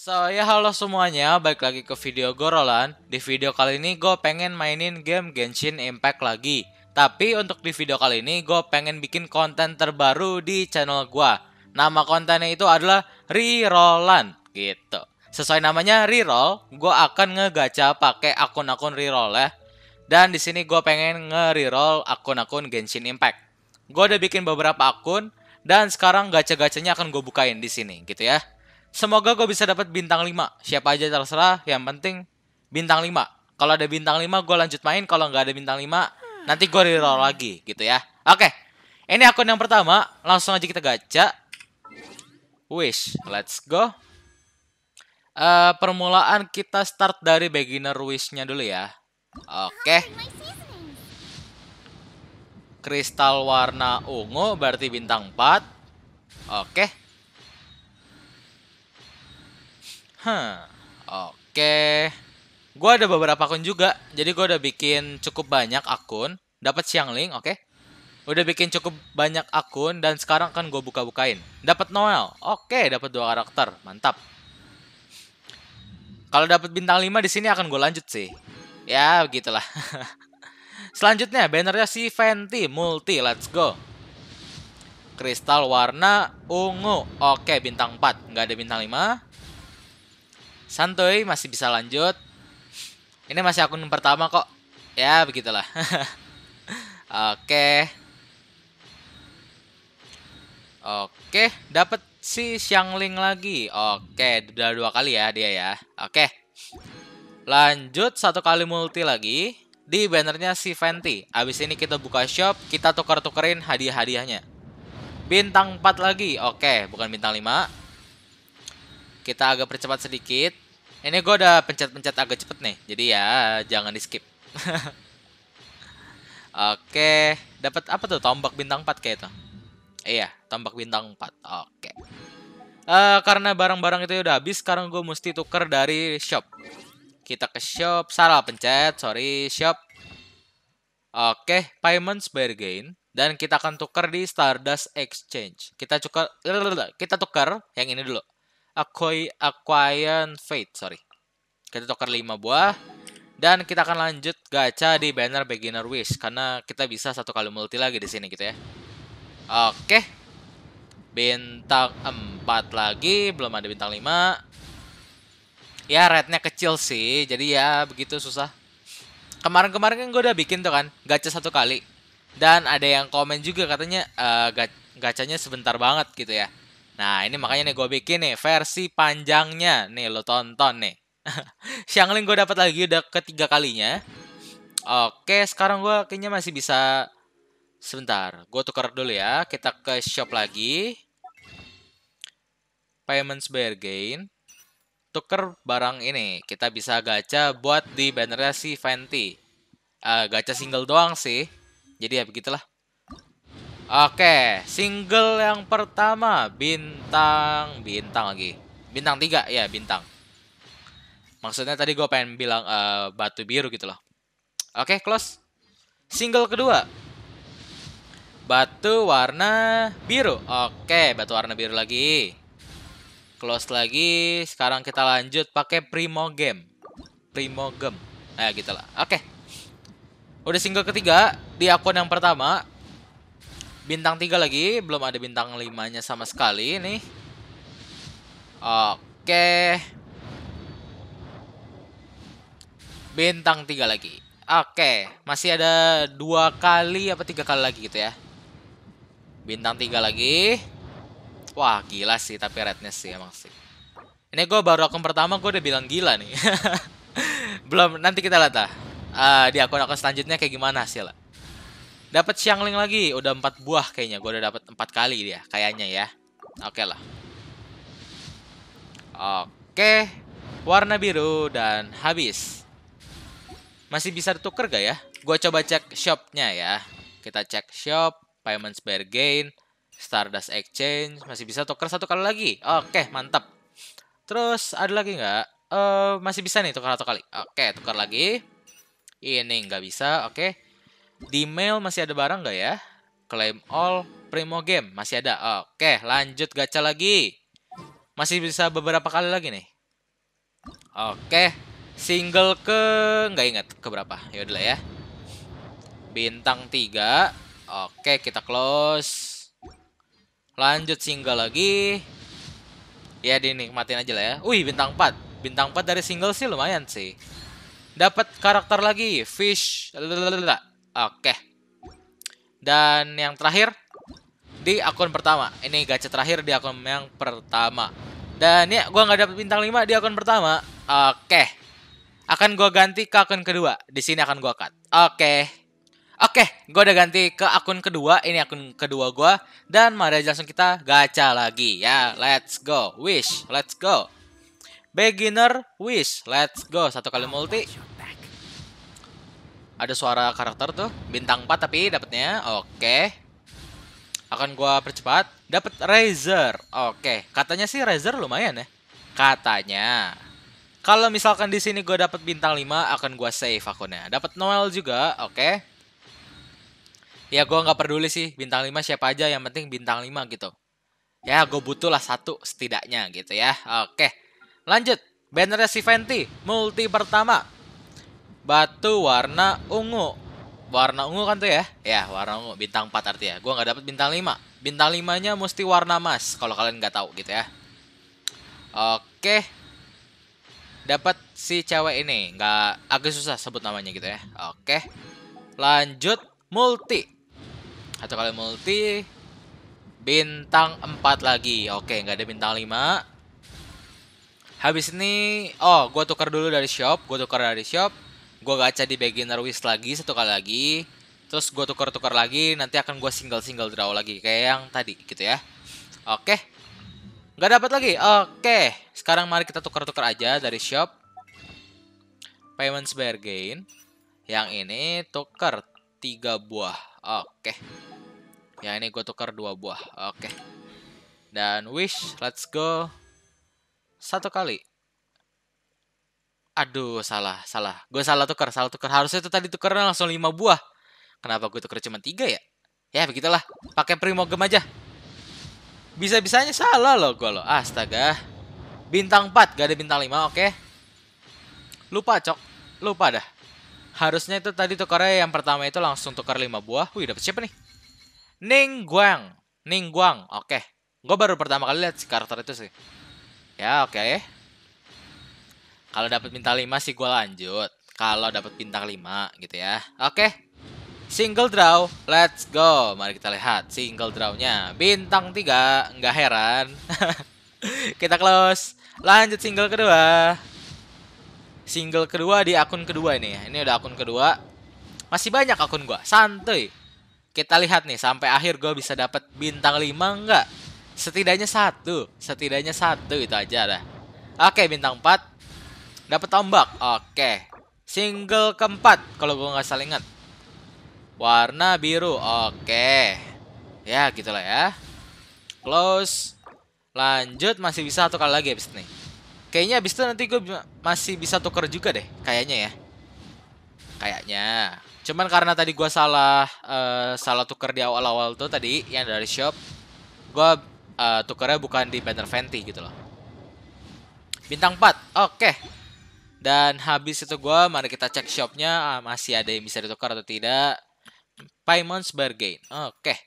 So ya halo semuanya, balik lagi ke video Gorolan Di video kali ini gue pengen mainin game Genshin Impact lagi Tapi untuk di video kali ini gue pengen bikin konten terbaru di channel gue Nama kontennya itu adalah Rerollan gitu Sesuai namanya Reroll, gue akan ngegacha pakai akun-akun Reroll ya Dan di sini gue pengen nge akun-akun Genshin Impact Gue udah bikin beberapa akun dan sekarang gacha-gacanya akan gue bukain di sini gitu ya. Semoga gue bisa dapat bintang 5. Siapa aja terserah, yang penting bintang 5. Kalau ada bintang 5 gue lanjut main, kalau nggak ada bintang 5 nanti gue reroll lagi gitu ya. Oke. Okay. Ini akun yang pertama, langsung aja kita gacha. Wish, let's go. Uh, permulaan kita start dari beginner wishnya dulu ya. Oke. Okay. Kristal warna ungu berarti bintang 4. Oke. Okay. Hah, oke. Gue ada beberapa akun juga, jadi gue udah bikin cukup banyak akun. Dapat siang link, oke? Udah bikin cukup banyak akun dan sekarang kan gue buka-bukain. Dapat Noel, oke, dapat dua karakter, mantap. Kalau dapat bintang 5 di sini akan gue lanjut sih. Ya, begitulah. Selanjutnya bannernya si Fenty Multi, let's go. Kristal warna ungu. Oke, bintang 4. Nggak ada bintang 5 santuy masih bisa lanjut ini masih akun pertama kok ya begitulah oke oke dapat si Xiangling lagi oke udah dua kali ya dia ya oke lanjut satu kali multi lagi di bannernya si Fenty abis ini kita buka shop kita tukar tukerin hadiah-hadiahnya bintang 4 lagi oke bukan bintang 5 kita agak percepat sedikit. Ini gue udah pencet-pencet agak cepet nih, jadi ya jangan di skip. Oke, dapat apa tuh? Tombak bintang 4 kayak itu. Iya, tombak bintang 4. Oke. Uh, karena barang-barang itu udah habis, sekarang gue mesti tuker dari shop. Kita ke shop, salah pencet, sorry, shop. Oke, payments bargain dan kita akan tukar di Stardust Exchange. Kita tukar kita tukar yang ini dulu. Aqu Aquarian Fate, sorry. Kita tukar 5 buah. Dan kita akan lanjut gacha di banner Beginner Wish. Karena kita bisa satu kali multi lagi di sini gitu ya. Oke. Bintang 4 lagi. Belum ada bintang 5. Ya, rednya kecil sih. Jadi ya begitu susah. Kemarin-kemarin kan gue udah bikin tuh kan. Gacha satu kali. Dan ada yang komen juga katanya uh, eh, gacanya sebentar banget gitu ya. Nah, ini makanya nih gue bikin nih versi panjangnya. Nih, lo tonton nih. siang Xiangling gue dapat lagi udah ketiga kalinya. Oke, sekarang gue kayaknya masih bisa... Sebentar, gue tukar dulu ya. Kita ke shop lagi. Payments Bear Gain. Tuker barang ini. Kita bisa gacha buat di bannernya si Fenty. Uh, gacha single doang sih. Jadi ya begitulah. Oke, single yang pertama bintang bintang lagi. Bintang tiga ya, bintang. Maksudnya tadi gue pengen bilang uh, batu biru gitu loh. Oke, close. Single kedua. Batu warna biru. Oke, batu warna biru lagi. Close lagi. Sekarang kita lanjut pakai Primo Primo Primo Game. Nah, gitu lah. Oke. Udah single ketiga di akun yang pertama Bintang 3 lagi, belum ada bintang 5-nya sama sekali nih. Oke. Bintang 3 lagi. Oke, masih ada dua kali apa tiga kali lagi gitu ya. Bintang 3 lagi. Wah, gila sih tapi rednya sih emang sih. Ini gue baru akun pertama gue udah bilang gila nih. belum nanti kita lihat lah. Uh, di akun-akun selanjutnya kayak gimana hasilnya. Dapat siangling lagi, udah empat buah kayaknya. Gue udah dapat empat kali dia, kayaknya ya. Oke okay lah. Oke, okay. warna biru dan habis. Masih bisa ditukar gak ya? Gue coba cek shopnya ya. Kita cek shop, payments bargain, Stardust Exchange, masih bisa tuker satu kali lagi. Oke, okay, mantap. Terus ada lagi nggak? Uh, masih bisa nih tukar satu kali. Oke, tukar lagi. Ini nggak bisa. Oke. Di mail masih ada barang nggak ya? Claim all, primo game masih ada. Oke, lanjut gacha lagi. Masih bisa beberapa kali lagi nih. Oke, single ke nggak ingat ke berapa. Ya lah ya. Bintang tiga. Oke, kita close. Lanjut single lagi. Ya dinikmatin aja lah ya. Wih, bintang empat. Bintang empat dari single sih lumayan sih. Dapat karakter lagi, Fish. Oke. Dan yang terakhir di akun pertama. Ini gacha terakhir di akun yang pertama. Dan ya, gua nggak dapet bintang 5 di akun pertama. Oke. Akan gua ganti ke akun kedua. Di sini akan gua cut. Oke. Oke, gua udah ganti ke akun kedua. Ini akun kedua gua dan mari langsung kita gacha lagi ya. Let's go. Wish, let's go. Beginner wish, let's go. Satu kali multi. Ada suara karakter tuh. Bintang 4 tapi dapatnya. Oke. Akan gua percepat. Dapat Razer. Oke. Katanya sih Razer lumayan ya. Katanya. Kalau misalkan di sini gue dapat bintang 5, akan gue save akunnya. Dapat Noel juga, oke. Ya gue nggak peduli sih bintang 5 siapa aja, yang penting bintang 5 gitu. Ya gue butuh lah satu setidaknya gitu ya. Oke, lanjut. Bannernya si Fenty, multi pertama. Batu warna ungu. Warna ungu kan tuh ya? Ya, warna ungu bintang 4 artinya. Gua nggak dapat bintang 5. Bintang 5-nya mesti warna emas kalau kalian nggak tahu gitu ya. Oke. Dapat si cewek ini. Nggak agak susah sebut namanya gitu ya. Oke. Lanjut multi. Atau kalian multi bintang 4 lagi. Oke, nggak ada bintang 5. Habis ini, oh, gue tukar dulu dari shop. Gue tukar dari shop gue gacha di beginner wish lagi satu kali lagi terus gue tukar-tukar lagi nanti akan gue single-single draw lagi kayak yang tadi gitu ya oke nggak dapat lagi oke sekarang mari kita tukar-tukar aja dari shop payments bargain yang ini tukar tiga buah oke yang ini gue tukar dua buah oke dan wish let's go satu kali Aduh, salah, salah. Gue salah tukar, salah tukar. Harusnya itu tadi tuker langsung 5 buah. Kenapa gue tuker cuma tiga ya? Ya, begitulah. Pakai primogem aja. Bisa-bisanya salah loh gue loh. Astaga. Bintang 4, gak ada bintang 5, oke. Okay. Lupa, Cok. Lupa dah. Harusnya itu tadi tukernya yang pertama itu langsung tukar 5 buah. Wih, dapet siapa nih? Ning Guang. Ning Guang, oke. Okay. Gue baru pertama kali lihat si karakter itu sih. Ya, oke. Okay. Kalau dapat bintang 5 sih gue lanjut. Kalau dapat bintang 5 gitu ya. Oke. Single draw, let's go. Mari kita lihat single draw-nya. Bintang 3, nggak heran. kita close. Lanjut single kedua. Single kedua di akun kedua ini. Ini udah akun kedua. Masih banyak akun gua. Santuy. Kita lihat nih sampai akhir gua bisa dapat bintang 5 enggak? Setidaknya satu, setidaknya satu itu aja dah. Oke, bintang 4 Dapat tombak. Oke. Single keempat kalau gue nggak salah ingat. Warna biru. Oke. Ya, gitulah ya. Close. Lanjut masih bisa satu kali lagi abis ini. Kayaknya abis itu nanti gue masih bisa tuker juga deh, kayaknya ya. Kayaknya. Cuman karena tadi gue salah uh, salah tuker di awal-awal tuh tadi yang dari shop, gue uh, tukernya bukan di Banner Fenty gitu loh. Bintang 4. Oke. Okay. Dan habis itu gue, mari kita cek shopnya ah, masih ada yang bisa ditukar atau tidak. Payments bargain. Oke. Okay.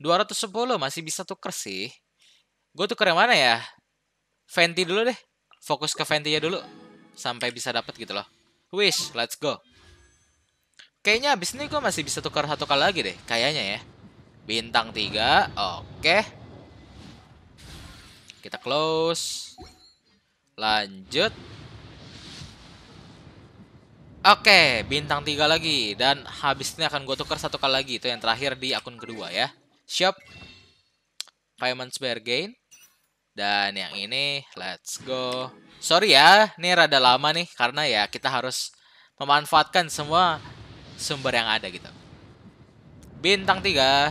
210 masih bisa tuker sih. Gue tuker yang mana ya? Fenty dulu deh. Fokus ke Fenty ya dulu. Sampai bisa dapat gitu loh. Wish, let's go. Kayaknya abis ini gue masih bisa tukar satu kali lagi deh. Kayaknya ya. Bintang 3. Oke. Okay. Kita close. Lanjut. Oke, bintang tiga lagi. Dan habisnya akan gue tukar satu kali lagi. Itu yang terakhir di akun kedua ya. Shop. Payments spare Gain. Dan yang ini, let's go. Sorry ya, ini rada lama nih. Karena ya kita harus memanfaatkan semua sumber yang ada gitu. Bintang tiga,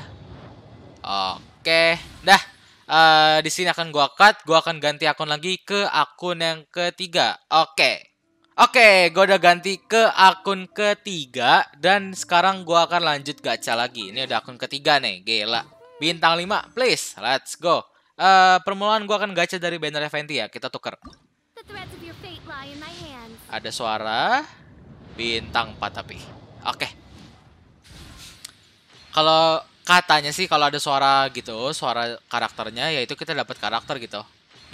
Oke, dah. Uh, di sini akan gua cut, gua akan ganti akun lagi ke akun yang ketiga. Oke. Oke, gue udah ganti ke akun ketiga dan sekarang gue akan lanjut gacha lagi. Ini udah akun ketiga nih, gila. Bintang 5, please, let's go. Uh, permulaan gue akan gacha dari banner eventi ya, kita tuker. Ada suara bintang 4 tapi. Oke. Kalau katanya sih kalau ada suara gitu, suara karakternya yaitu kita dapat karakter gitu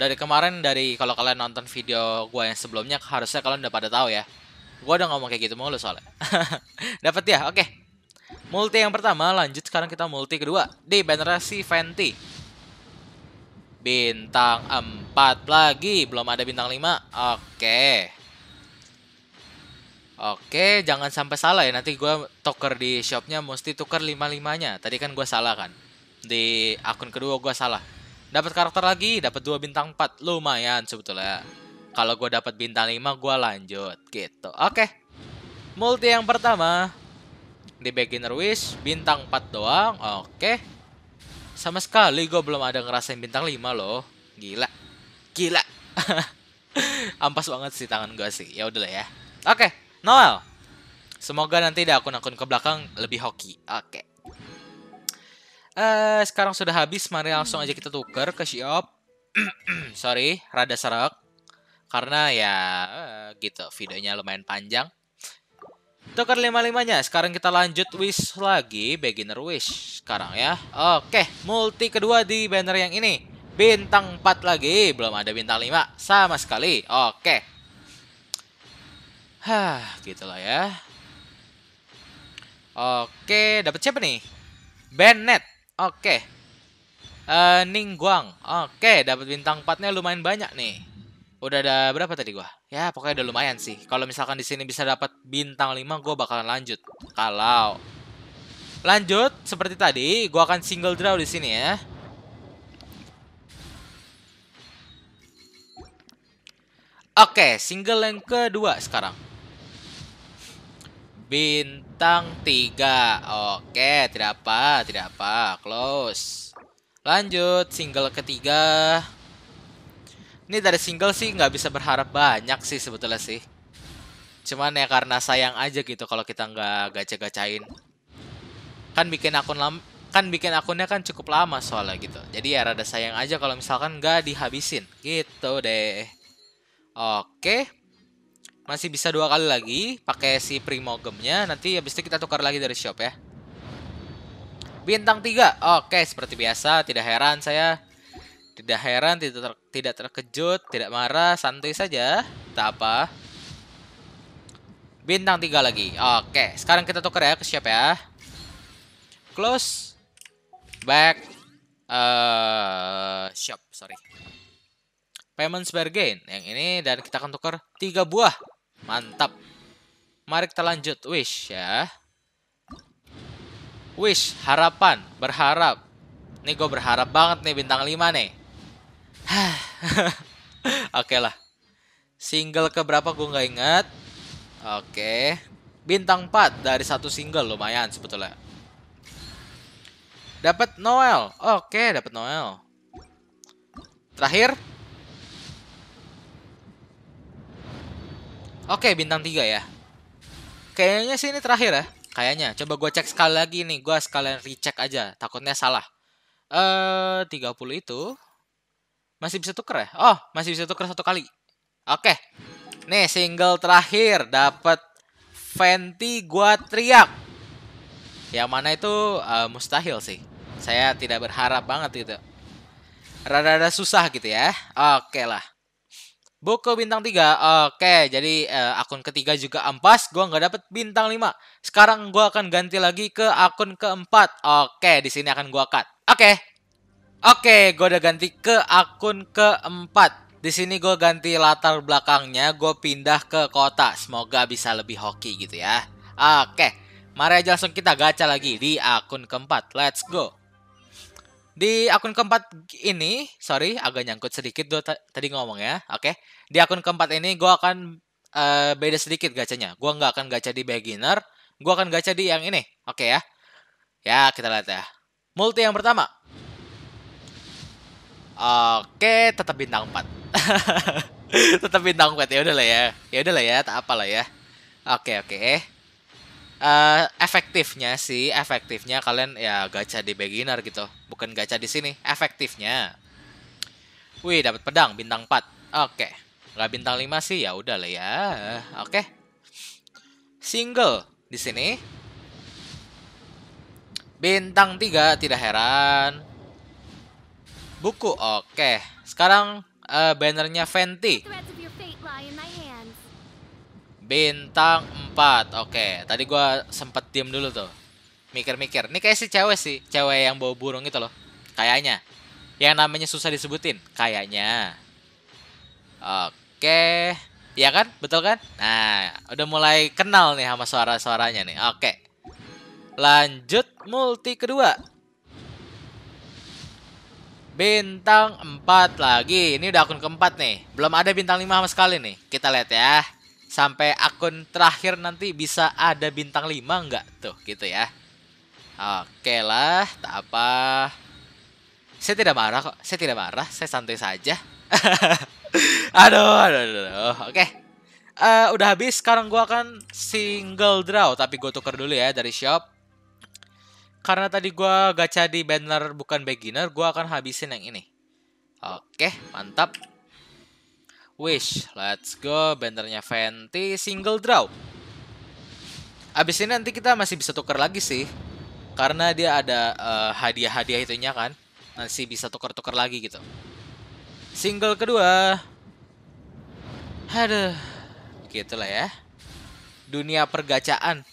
dari kemarin dari kalau kalian nonton video gue yang sebelumnya harusnya kalian udah pada tahu ya gue udah ngomong kayak gitu mulu soalnya dapat ya oke okay. multi yang pertama lanjut sekarang kita multi kedua di generasi Fenty bintang 4 lagi belum ada bintang 5 oke okay. Oke, jangan sampai salah ya. Nanti gue tuker di shopnya mesti tuker 55-nya. Tadi kan gue salah kan. Di akun kedua gue salah dapat karakter lagi, dapat dua bintang 4. Lumayan sebetulnya. Kalau gue dapat bintang 5, gue lanjut gitu. Oke. Okay. Multi yang pertama di beginner wish bintang 4 doang. Oke. Okay. Sama sekali gue belum ada ngerasain bintang 5 loh. Gila. Gila. Ampas banget sih tangan gue sih. Ya udahlah ya. Oke, okay. Noel. Semoga nanti di akun-akun ke belakang lebih hoki. Oke. Okay. Eh, sekarang sudah habis, mari langsung hmm. aja kita tuker ke Shiop. Sorry, rada serak. Karena ya eh, gitu, videonya lumayan panjang. Tuker lima-limanya. Sekarang kita lanjut wish lagi, beginner wish sekarang ya. Oke, multi kedua di banner yang ini. Bintang 4 lagi, belum ada bintang 5 sama sekali. Oke. Hah, gitulah ya. Oke, dapat siapa nih? Bennett. Oke. Okay. Uh, eh, Ningguang. Oke, okay, dapat bintang 4-nya lumayan banyak nih. Udah ada berapa tadi gua? Ya, pokoknya udah lumayan sih. Kalau misalkan di sini bisa dapat bintang 5, gua bakalan lanjut. Kalau lanjut seperti tadi, gua akan single draw di sini ya. Oke, okay, single yang kedua sekarang. Bintang bintang 3. Oke, tidak apa, tidak apa. Close. Lanjut, single ketiga. Ini dari single sih nggak bisa berharap banyak sih sebetulnya sih. Cuman ya karena sayang aja gitu kalau kita nggak gaca-gacain. Kan bikin akun lam kan bikin akunnya kan cukup lama soalnya gitu. Jadi ya rada sayang aja kalau misalkan nggak dihabisin. Gitu deh. Oke masih bisa dua kali lagi pakai si primogemnya nanti habis itu kita tukar lagi dari shop ya bintang tiga oke seperti biasa tidak heran saya tidak heran tidak ter, tidak terkejut tidak marah santai saja tak apa bintang tiga lagi oke sekarang kita tukar ya ke shop ya close back uh, shop sorry payments bargain yang ini dan kita akan tukar tiga buah Mantap. Mari kita lanjut. Wish ya. Wish, harapan, berharap. Nih gue berharap banget nih bintang 5 nih. Oke lah. Single keberapa gue nggak inget, Oke. Bintang 4 dari satu single lumayan sebetulnya. Dapat Noel. Oke, okay, dapat Noel. Terakhir, Oke, bintang 3 ya. Kayaknya sih ini terakhir ya. Kayaknya. Coba gue cek sekali lagi nih. Gue sekalian recheck aja. Takutnya salah. Eh, uh, 30 itu. Masih bisa tuker ya? Oh, masih bisa tuker satu kali. Oke. Nih, single terakhir. dapat Fenty gua teriak. Yang mana itu uh, mustahil sih. Saya tidak berharap banget gitu. Rada-rada susah gitu ya. Oke lah. Buku bintang 3. Oke, jadi uh, akun ketiga juga ampas. gue nggak dapet bintang 5. Sekarang gue akan ganti lagi ke akun keempat. Oke, di sini akan gue cut. Oke. Oke, gue udah ganti ke akun keempat. Di sini gue ganti latar belakangnya, gue pindah ke kota. Semoga bisa lebih hoki gitu ya. Oke, mari aja langsung kita gacha lagi di akun keempat. Let's go. Di akun keempat ini, sorry agak nyangkut sedikit tuh tadi ngomong ya. Oke. Okay. Di akun keempat ini gue akan uh, beda sedikit gacanya. Gue nggak akan gacha di beginner, gue akan gacha di yang ini. Oke okay, ya. Ya, kita lihat ya. Multi yang pertama. Oke, okay, tetap bintang 4. tetap bintang 4 ya udahlah ya. Ya udahlah ya, tak apalah ya. Oke, okay, oke. Okay uh, efektifnya sih efektifnya kalian ya gacha di beginner gitu bukan gacha di sini efektifnya wih dapat pedang bintang 4 oke okay. nggak bintang 5 sih ya udah lah ya oke okay. single di sini bintang 3 tidak heran buku oke okay. sekarang uh, bannernya Fenty Bintang 4. Oke, tadi gua sempet diem dulu tuh. Mikir-mikir. Ini kayak si cewek sih, cewek yang bawa burung itu loh. Kayaknya. Yang namanya susah disebutin, kayaknya. Oke. Iya kan? Betul kan? Nah, udah mulai kenal nih sama suara-suaranya nih. Oke. Lanjut multi kedua. Bintang 4 lagi. Ini udah akun keempat nih. Belum ada bintang 5 sama sekali nih. Kita lihat ya sampai akun terakhir nanti bisa ada bintang 5 enggak tuh gitu ya oke lah tak apa saya tidak marah kok saya tidak marah saya santai saja aduh aduh, aduh, aduh. oke okay. uh, eh, udah habis sekarang gua akan single draw tapi gua tuker dulu ya dari shop karena tadi gua gacha di banner bukan beginner gua akan habisin yang ini oke okay, mantap Wish. Let's go. Bannernya Fenty. Single draw. Abis ini nanti kita masih bisa tuker lagi sih. Karena dia ada eh, hadiah-hadiah uh, itunya kan. Nanti bisa tuker-tuker lagi gitu. Single kedua. Aduh. Gitulah ya. Dunia pergacaan.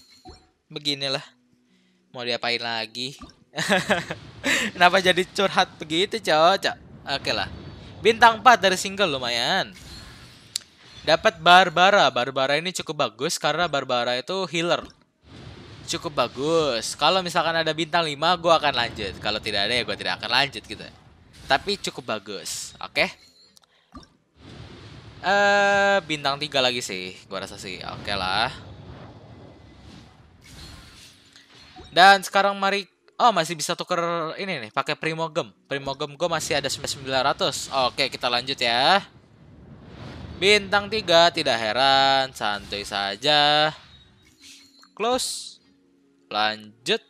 Beginilah. Mau diapain lagi? Kenapa jadi curhat begitu, cocok? Oke lah. Bintang 4 dari single lumayan. Dapat Barbara. Barbara ini cukup bagus karena Barbara itu healer. Cukup bagus. Kalau misalkan ada bintang 5, gue akan lanjut. Kalau tidak ada ya gue tidak akan lanjut gitu. Tapi cukup bagus. Oke. Okay? Uh, eh, bintang 3 lagi sih. Gue rasa sih. Oke okay lah. Dan sekarang mari Oh masih bisa tuker ini nih pakai primogem. Primogem gue masih ada 9900. Oke kita lanjut ya. Bintang 3 tidak heran, santuy saja. Close. Lanjut.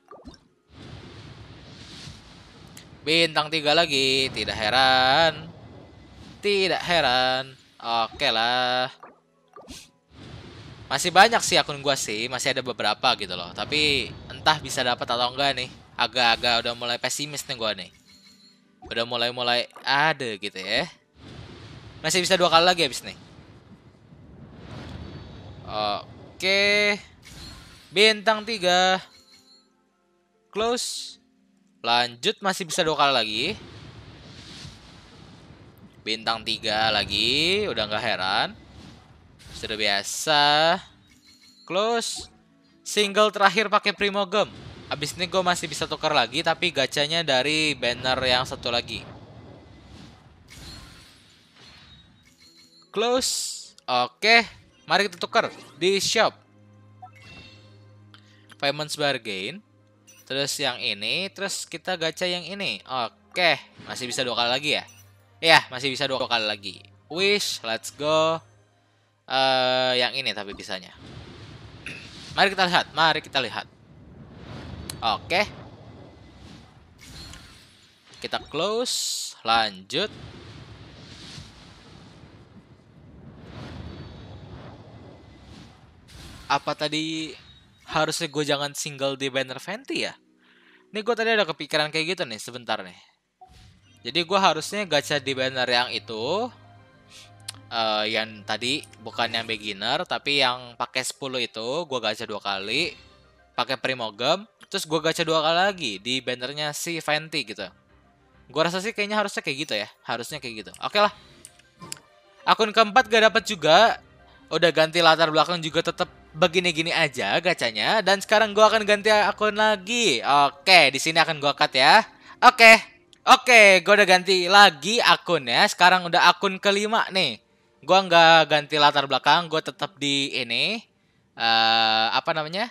Bintang 3 lagi, tidak heran. Tidak heran. Oke lah. Masih banyak sih akun gua sih, masih ada beberapa gitu loh. Tapi entah bisa dapat atau enggak nih. Agak-agak udah mulai pesimis nih gua nih. Udah mulai-mulai ada gitu ya. Masih bisa dua kali lagi abis nih. Oke. Bintang 3. Close. Lanjut masih bisa dua kali lagi. Bintang 3 lagi, udah nggak heran. Sudah biasa. Close. Single terakhir pakai Primogem. Abis ini gue masih bisa tukar lagi, tapi gacanya dari banner yang satu lagi. close. Oke, mari kita tukar di shop. Payments bargain. Terus yang ini, terus kita gacha yang ini. Oke, masih bisa dua kali lagi ya? Iya, masih bisa dua kali lagi. Wish, let's go. Uh, yang ini tapi bisanya. Mari kita lihat, mari kita lihat. Oke. Kita close, lanjut. apa tadi harusnya gue jangan single di banner Fenty ya? Ini gue tadi ada kepikiran kayak gitu nih sebentar nih. Jadi gue harusnya gacha di banner yang itu uh, yang tadi bukan yang beginner tapi yang pakai 10 itu gue gacha dua kali pakai primogem terus gue gacha dua kali lagi di bannernya si Fenty gitu gue rasa sih kayaknya harusnya kayak gitu ya harusnya kayak gitu oke okay lah akun keempat gak dapat juga udah ganti latar belakang juga tetap begini-gini aja gacanya dan sekarang gua akan ganti akun lagi. Oke, di sini akan gua cut ya. Oke. Oke, gua udah ganti lagi akunnya. Sekarang udah akun kelima nih. Gua nggak ganti latar belakang, gua tetap di ini uh, apa namanya?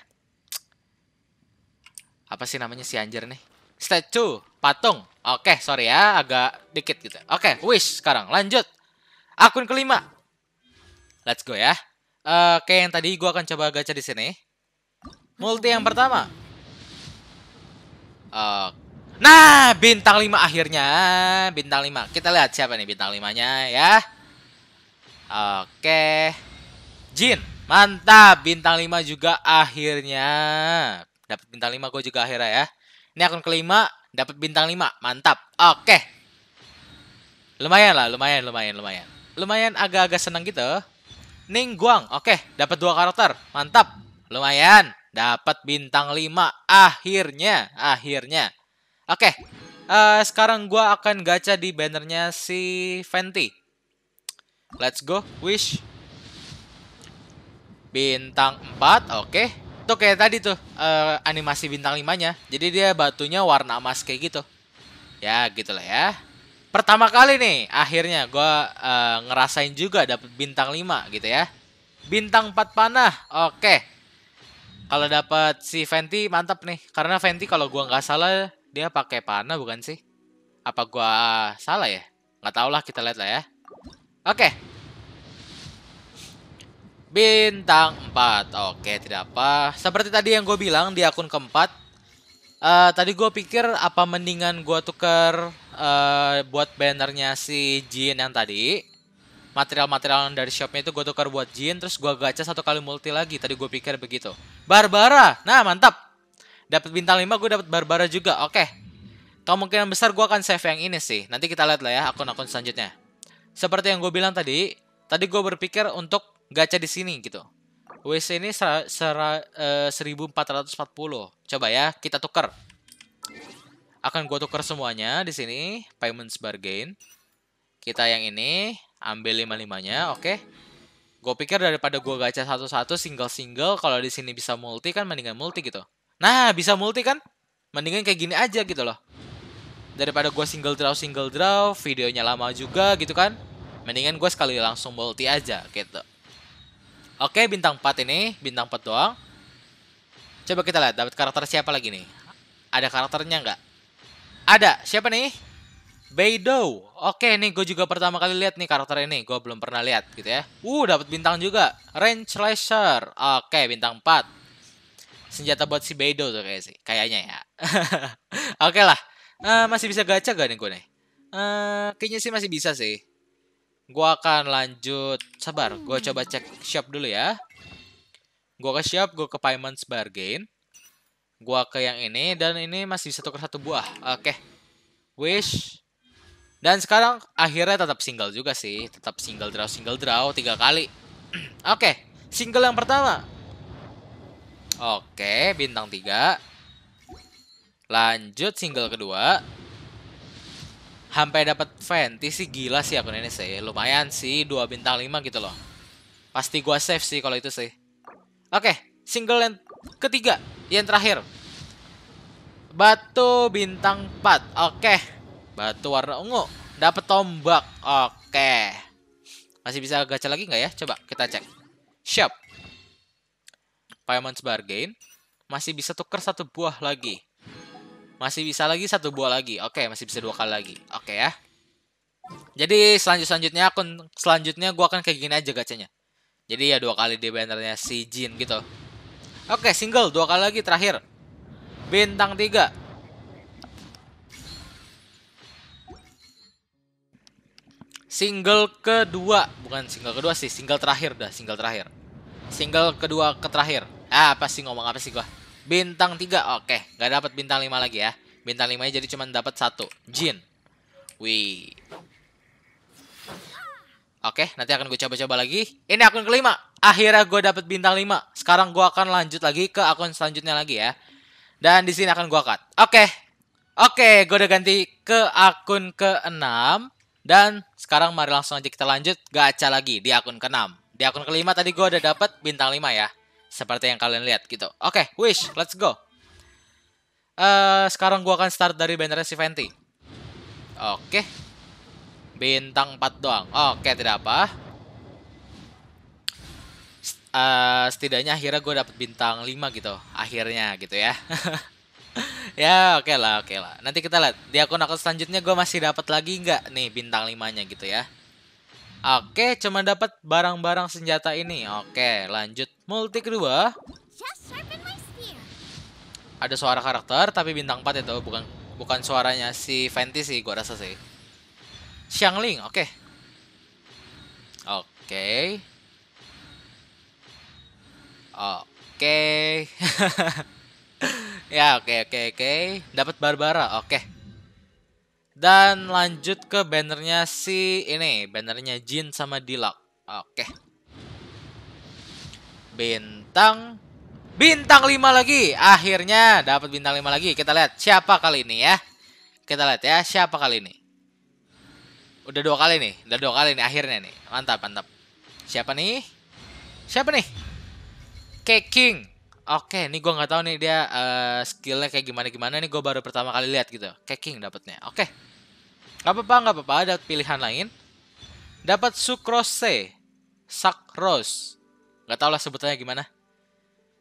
Apa sih namanya si anjir nih? Statue, patung. Oke, sorry ya, agak dikit gitu. Oke, wish sekarang lanjut. Akun kelima. Let's go ya uh, kayak yang tadi gue akan coba gacha di sini. Multi yang pertama. Uh, nah, bintang 5 akhirnya. Bintang 5. Kita lihat siapa nih bintang 5-nya ya. Oke. Jin. Mantap. Bintang 5 juga akhirnya. Dapat bintang 5 gue juga akhirnya ya. Ini akun kelima. Dapat bintang 5. Mantap. Oke. Lumayan lah. Lumayan, lumayan, lumayan. Lumayan agak-agak senang gitu. Ningguang. Oke, dapat dua karakter. Mantap. Lumayan. Dapat bintang 5 akhirnya, akhirnya. Oke. Uh, sekarang gua akan gacha di bannernya si Fenty. Let's go. Wish. Bintang 4. Oke. Itu kayak tadi tuh uh, animasi bintang 5-nya. Jadi dia batunya warna emas kayak gitu. Ya, gitulah ya pertama kali nih akhirnya gue uh, ngerasain juga dapet bintang 5 gitu ya bintang 4 panah oke kalau dapet si Fenty mantap nih karena Fenty kalau gue nggak salah dia pakai panah bukan sih apa gue salah ya nggak tau lah kita lihat lah ya oke bintang 4 oke tidak apa seperti tadi yang gue bilang di akun keempat uh, tadi gue pikir apa mendingan gue tuker Eh, buat bannernya si Jin yang tadi material-material dari shopnya itu gue tukar buat Jin terus gue gacha satu kali multi lagi tadi gue pikir begitu Barbara nah mantap dapat bintang 5 gue dapat Barbara juga oke okay. kemungkinan besar gue akan save yang ini sih nanti kita lihat lah ya akun-akun selanjutnya seperti yang gue bilang tadi tadi gue berpikir untuk gacha di sini gitu WC ini sera, sera, eh, uh, 1440 coba ya kita tukar akan gue tuker semuanya di sini payments bargain kita yang ini ambil lima limanya oke okay. gue pikir daripada gue gacha satu satu single single kalau di sini bisa multi kan mendingan multi gitu nah bisa multi kan mendingan kayak gini aja gitu loh daripada gue single draw single draw videonya lama juga gitu kan mendingan gue sekali langsung multi aja gitu oke bintang 4 ini bintang 4 doang coba kita lihat dapat karakter siapa lagi nih ada karakternya nggak ada. Siapa nih? Beidou. Oke nih gue juga pertama kali lihat nih karakter ini. Gue belum pernah lihat gitu ya. Uh dapat bintang juga. Range Slasher. Oke bintang 4. Senjata buat si Beidou tuh kayak sih. Kayaknya ya. Oke lah. Uh, masih bisa gacha gak nih gue nih? Uh, kayaknya sih masih bisa sih. Gue akan lanjut. Sabar. Gue coba cek shop dulu ya. Gue ke shop. Gue ke Payment's Bargain. Gua ke yang ini dan ini masih satu ke satu buah. Oke. Okay. Wish. Dan sekarang akhirnya tetap single juga sih, tetap single draw single draw tiga kali. Oke, okay. single yang pertama. Oke, okay, bintang tiga. Lanjut single kedua. Sampai dapat venti sih gila sih aku ini sih. Lumayan sih dua bintang lima gitu loh. Pasti gua save sih kalau itu sih. Oke, okay, single yang ketiga, yang terakhir. Batu bintang 4. Oke. Batu warna ungu. Dapat tombak. Oke. Masih bisa gacha lagi nggak ya? Coba kita cek. shop Payment bargain. Masih bisa tuker satu buah lagi. Masih bisa lagi satu buah lagi. Oke, masih bisa dua kali lagi. Oke ya. Jadi selanjut selanjutnya akun selanjutnya gua akan kayak gini aja gacanya. Jadi ya dua kali di bannernya si Jin gitu. Oke, single dua kali lagi terakhir. Bintang tiga Single kedua, bukan single kedua sih, single terakhir dah, single terakhir. Single kedua ke terakhir. Ah, apa sih ngomong apa sih gua? Bintang tiga Oke, nggak dapat bintang lima lagi ya. Bintang 5 jadi cuma dapat satu. Jin. Wih. Oke, nanti akan gue coba-coba lagi. Ini akun kelima akhirnya gue dapet bintang 5. Sekarang gue akan lanjut lagi ke akun selanjutnya lagi ya. Dan di sini akan gue cut. Oke. Okay. Oke, okay, gue udah ganti ke akun ke-6. Dan sekarang mari langsung aja kita lanjut gacha lagi di akun ke-6. Di akun kelima tadi gue udah dapet bintang 5 ya. Seperti yang kalian lihat gitu. Oke, okay, wish, let's go. Uh, sekarang gue akan start dari bannernya si Oke. Okay. Bintang 4 doang. Oke, okay, tidak apa. Eh, setidaknya akhirnya gue dapet bintang 5 gitu akhirnya gitu ya ya oke okay lah oke okay lah nanti kita lihat di akun akun selanjutnya gue masih dapat lagi nggak nih bintang 5 nya gitu ya oke okay, cuma dapat barang-barang senjata ini oke lanjut multi kedua ada suara karakter tapi bintang 4 itu bukan bukan suaranya si Fenty sih gue rasa sih Xiangling oke oke Oke. ya, oke oke oke. Dapat Barbara. Oke. Dan lanjut ke bannernya si ini, bannernya Jin sama Dilak. Oke. Bintang bintang 5 lagi. Akhirnya dapat bintang 5 lagi. Kita lihat siapa kali ini ya. Kita lihat ya siapa kali ini. Udah dua kali nih, udah dua kali nih akhirnya nih. Mantap, mantap. Siapa nih? Siapa nih? Keking. Oke, ini gue nggak tahu nih dia uh, skillnya kayak gimana gimana nih gue baru pertama kali lihat gitu. Keking dapatnya. Oke, Gak apa-apa nggak apa-apa ada pilihan lain. Dapat sucrose, sucrose. Gak tau lah sebutannya gimana.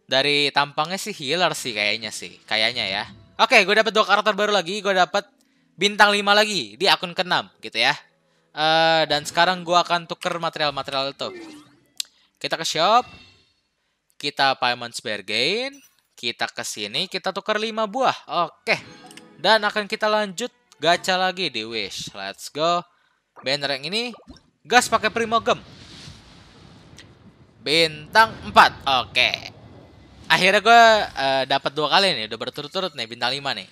Dari tampangnya sih healer sih kayaknya sih, kayaknya ya. Oke, gue dapat dua karakter baru lagi. Gue dapat bintang 5 lagi di akun ke-6 gitu ya. Uh, dan sekarang gue akan tuker material-material itu. Kita ke shop. Kita spare gain Kita ke sini, kita tukar 5 buah. Oke. Dan akan kita lanjut gacha lagi di Wish. Let's go. Banner ini, gas pakai Primogem. Bintang 4. Oke. Akhirnya gue uh, dapat dua kali nih, udah berturut-turut nih bintang 5 nih.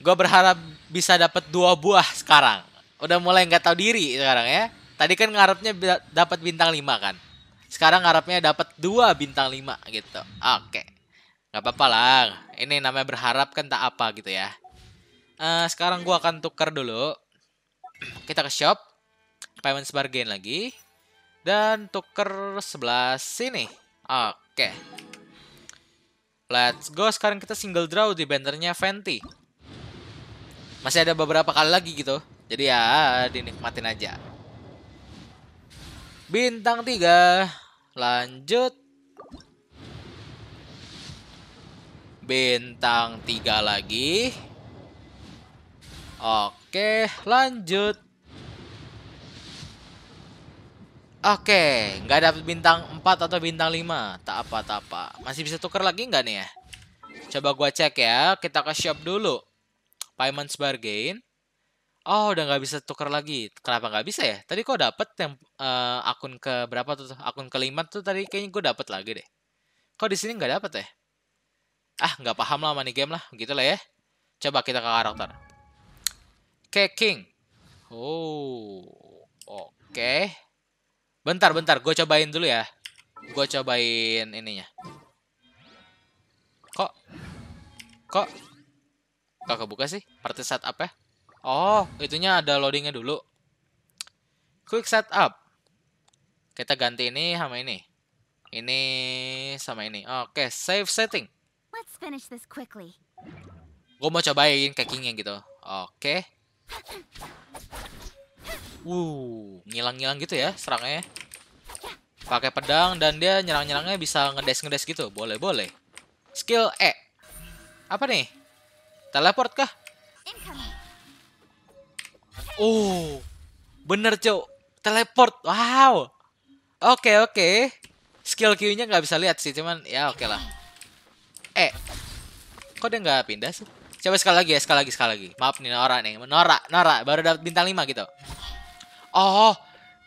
Gue berharap bisa dapat dua buah sekarang. Udah mulai nggak tahu diri sekarang ya. Tadi kan ngarepnya dapat bintang 5 kan. Sekarang harapnya dapat dua bintang 5 gitu. Oke. nggak apa-apa lah. Ini namanya berharap kan tak apa gitu ya. Uh, sekarang gua akan tuker dulu. Kita ke shop. payment bargain lagi. Dan tuker sebelah sini. Oke. Let's go. Sekarang kita single draw di bandernya Fenty. Masih ada beberapa kali lagi gitu. Jadi ya dinikmatin aja. Bintang 3. Lanjut. Bintang 3 lagi. Oke, lanjut. Oke, nggak dapat bintang 4 atau bintang 5. Tak apa, tak apa. Masih bisa tuker lagi nggak nih ya? Coba gua cek ya. Kita ke shop dulu. Payments bargain. Oh, udah nggak bisa tuker lagi. Kenapa nggak bisa ya? Tadi kok dapet yang uh, akun ke berapa tuh? Akun kelima tuh tadi kayaknya gue dapet lagi deh. Kok di sini nggak dapet ya? Ah, nggak paham lah money game lah. Gitu lah ya. Coba kita ke karakter. Kayak King. Oh, oke. Okay. Bentar, bentar. Gue cobain dulu ya. Gue cobain ininya. Kok? Kok? Kok kebuka sih? Partisat apa? ya? Oh, itunya ada loadingnya dulu. Quick setup. Kita ganti ini sama ini. Ini sama ini. Oke, save setting. Let's finish this quickly. Gue mau cobain cackingnya gitu. Oke. Wuh, ngilang-ngilang gitu ya serangnya. Pakai pedang dan dia nyerang-nyerangnya bisa ngedes-ngedes gitu. Boleh-boleh. Skill E. Apa nih? Teleport kah? Oh, bener cok. Teleport. Wow. Oke oke. Skill Q-nya nggak bisa lihat sih, cuman ya oke lah. Eh, kok dia nggak pindah sih? Coba sekali lagi ya, sekali lagi, sekali lagi. Maaf nih Nora nih, Nora, Nora baru dapat bintang lima gitu. Oh,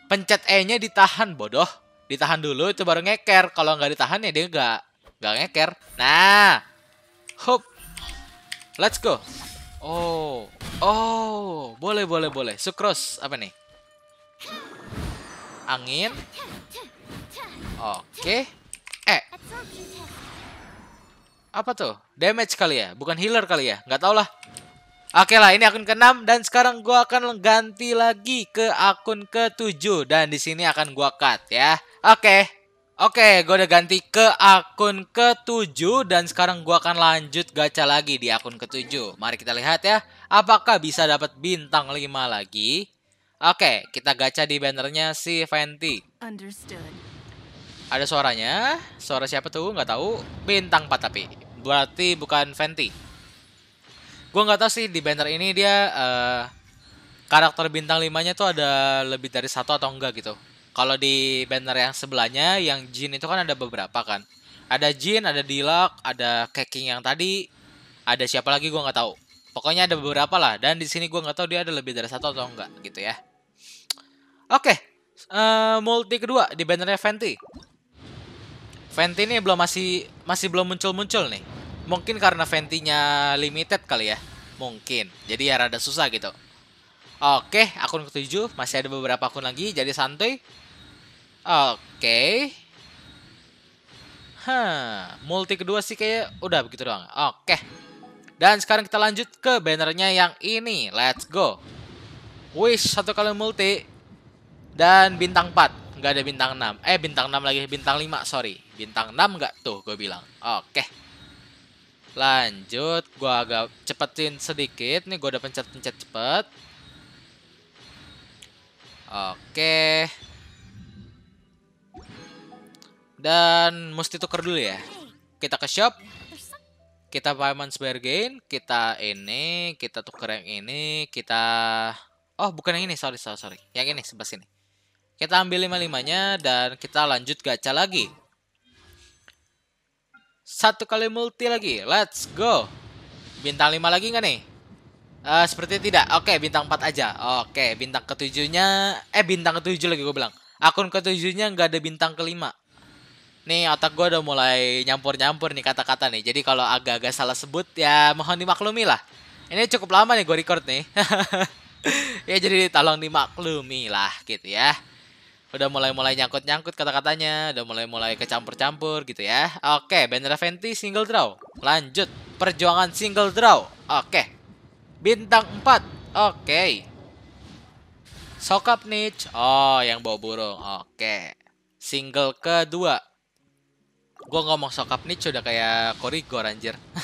pencet E-nya ditahan bodoh. Ditahan dulu itu baru ngeker. Kalau nggak ditahan ya dia nggak nggak ngeker. Nah, hop, let's go. Oh, oh, boleh, boleh, boleh. Sukros, apa nih? Angin. Oke. Eh. Apa tuh? Damage kali ya? Bukan healer kali ya? Nggak tau lah. Oke lah, ini akun ke-6 dan sekarang gua akan ganti lagi ke akun ke-7 dan di sini akan gua cut ya. Oke. Oke, gue udah ganti ke akun ke-7 dan sekarang gue akan lanjut gacha lagi di akun ke-7. Mari kita lihat ya, apakah bisa dapat bintang 5 lagi? Oke, kita gacha di bannernya si Fenty. Ada suaranya, suara siapa tuh Gak tahu. Bintang 4 tapi, berarti bukan Fenty. Gue nggak tahu sih di banner ini dia uh, karakter bintang 5-nya tuh ada lebih dari satu atau enggak gitu. Kalau di banner yang sebelahnya yang Jin itu kan ada beberapa kan. Ada Jin, ada Dilak, ada Keking yang tadi, ada siapa lagi gue nggak tahu. Pokoknya ada beberapa lah dan di sini gue nggak tahu dia ada lebih dari satu atau enggak gitu ya. Oke, okay. uh, eh, multi kedua di bannernya Fenty. Fenty ini belum masih masih belum muncul-muncul nih. Mungkin karena Fenty-nya limited kali ya. Mungkin. Jadi ya rada susah gitu. Oke, akun ketujuh masih ada beberapa akun lagi, jadi santuy. Oke. Okay. Hah, multi kedua sih kayak udah begitu doang. Oke. Dan sekarang kita lanjut ke bannernya yang ini. Let's go. Wish satu kali multi dan bintang 4. Gak ada bintang 6. Eh, bintang 6 lagi. Bintang 5, sorry. Bintang 6 gak tuh, gue bilang. Oke. Lanjut. Gue agak cepetin sedikit. Nih, gue udah pencet-pencet cepet. Oke. Okay. Dan mesti tuker dulu ya. Kita ke shop. Kita payment spare gain. Kita ini. Kita tuker yang ini. Kita... Oh, bukan yang ini. Sorry, sorry, sorry. Yang ini, sebelah sini. Kita ambil lima-limanya dan kita lanjut gacha lagi. Satu kali multi lagi. Let's go. Bintang 5 lagi nggak nih? Uh, seperti tidak. Oke, okay, bintang 4 aja. Oke, okay, bintang ketujuhnya... Eh, bintang ketujuh lagi gue bilang. Akun ketujuhnya nggak ada bintang kelima nih otak gue udah mulai nyampur-nyampur nih kata-kata nih. Jadi kalau agak-agak salah sebut ya mohon dimaklumi lah. Ini cukup lama nih gue record nih. ya jadi tolong dimaklumi lah gitu ya. Udah mulai-mulai nyangkut-nyangkut kata-katanya, udah mulai-mulai kecampur-campur gitu ya. Oke, Banner Fenty single draw. Lanjut, perjuangan single draw. Oke. Bintang 4. Oke. Sokap niche. Oh, yang bawa burung. Oke. Single kedua. Gue ngomong sokap nih udah kayak kori korigor anjir.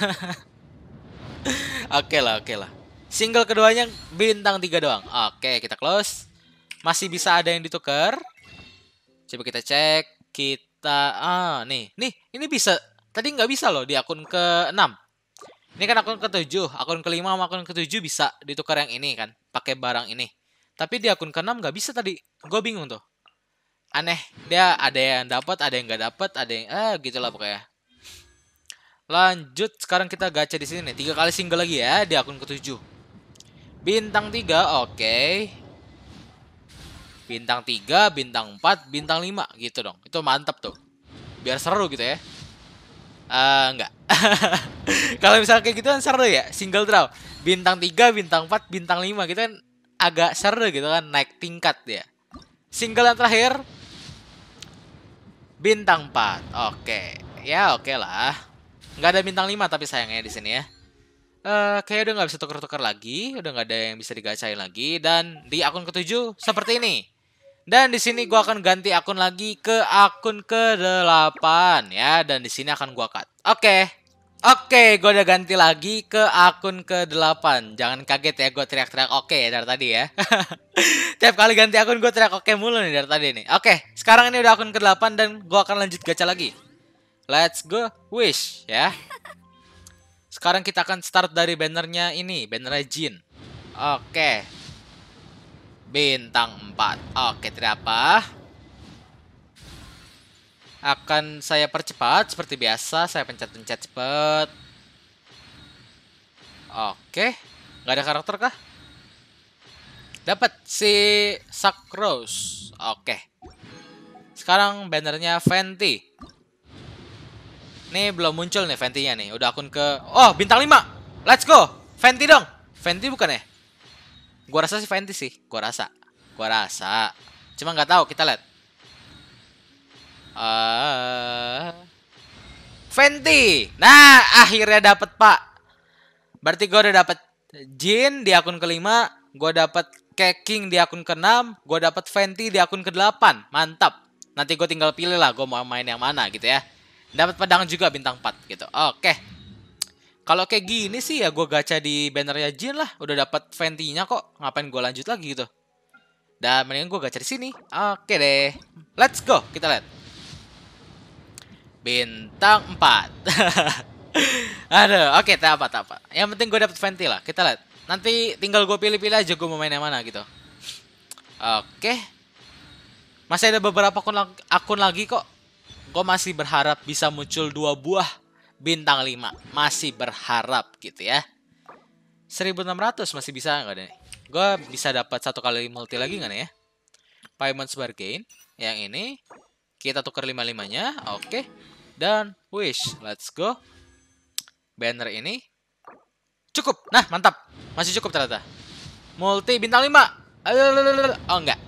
oke okay lah, oke okay lah. Single keduanya bintang tiga doang. Oke, okay, kita close. Masih bisa ada yang ditukar. Coba kita cek. Kita ah nih, nih ini bisa. Tadi nggak bisa loh di akun ke 6. Ini kan akun ke-7, akun ke-5 sama akun ke-7 bisa ditukar yang ini kan, pakai barang ini. Tapi di akun ke-6 nggak bisa tadi. Gue bingung tuh aneh dia ada yang dapat ada yang nggak dapat ada yang ah gitulah pokoknya lanjut sekarang kita gacha di sini nih tiga kali single lagi ya di akun ketujuh bintang tiga oke okay. bintang tiga bintang empat bintang lima gitu dong itu mantap tuh biar seru gitu ya Uh, eh, enggak. Kalau misalnya kayak gitu kan seru ya, single draw. Bintang 3, bintang 4, bintang 5 gitu kan agak seru gitu kan naik tingkat ya. Single yang terakhir Bintang 4. Oke. Ya, oke okay lah. Nggak ada bintang 5 tapi sayangnya di sini ya. Uh, kayaknya udah nggak bisa tuker-tuker lagi, udah nggak ada yang bisa digacain lagi dan di akun ketujuh seperti ini. Dan di sini gua akan ganti akun lagi ke akun ke-8 ya dan di sini akan gua cut. Oke. Okay. Oke, gue udah ganti lagi ke akun ke-8. Jangan kaget ya gue teriak-teriak oke okay dari tadi ya. Tiap kali ganti akun gue teriak oke okay mulu nih dari tadi nih. Oke, sekarang ini udah akun ke-8 dan gue akan lanjut gacha lagi. Let's go wish ya. Sekarang kita akan start dari bannernya ini, bannernya Jin. Oke. Bintang 4. Oke, teriak apa akan saya percepat seperti biasa. Saya pencet-pencet cepet Oke. Nggak ada karakter kah? Dapat si Sakros. Oke. Sekarang bannernya Fenty. Nih belum muncul nih fenty nih. Udah akun ke... Oh, bintang 5! Let's go! Fenty dong! Fenty bukan ya? Gua rasa si Fenty sih. Gua rasa. Gua rasa. Cuma nggak tahu kita lihat. Ah. Fenty. Nah, akhirnya dapat Pak. Berarti gue udah dapat Jin di akun kelima, gue dapat Keking di akun keenam, gue dapat Fenty di akun kedelapan. Mantap. Nanti gue tinggal pilih lah gue mau main yang mana gitu ya. Dapat pedang juga bintang 4 gitu. Oke. Kalau kayak gini sih ya gue gacha di bannernya Jin lah. Udah dapat Fenty-nya kok. Ngapain gue lanjut lagi gitu. Dan mendingan gue gacha di sini. Oke deh. Let's go. Kita lihat bintang 4 Aduh, oke okay, tak apa tak apa. Yang penting gue dapet venti lah. Kita lihat. Nanti tinggal gue pilih-pilih aja gue mau main yang mana gitu. Oke. Okay. Masih ada beberapa akun, akun lagi kok. Gue masih berharap bisa muncul dua buah bintang 5. Masih berharap gitu ya. 1600 masih bisa nggak deh Gue bisa dapat satu kali multi lagi nggak nih ya? Payment Bargain. Yang ini. Kita tukar lima limanya Oke. Okay dan wish. Let's go. Banner ini cukup. Nah, mantap. Masih cukup ternyata. Multi bintang 5. Oh, enggak.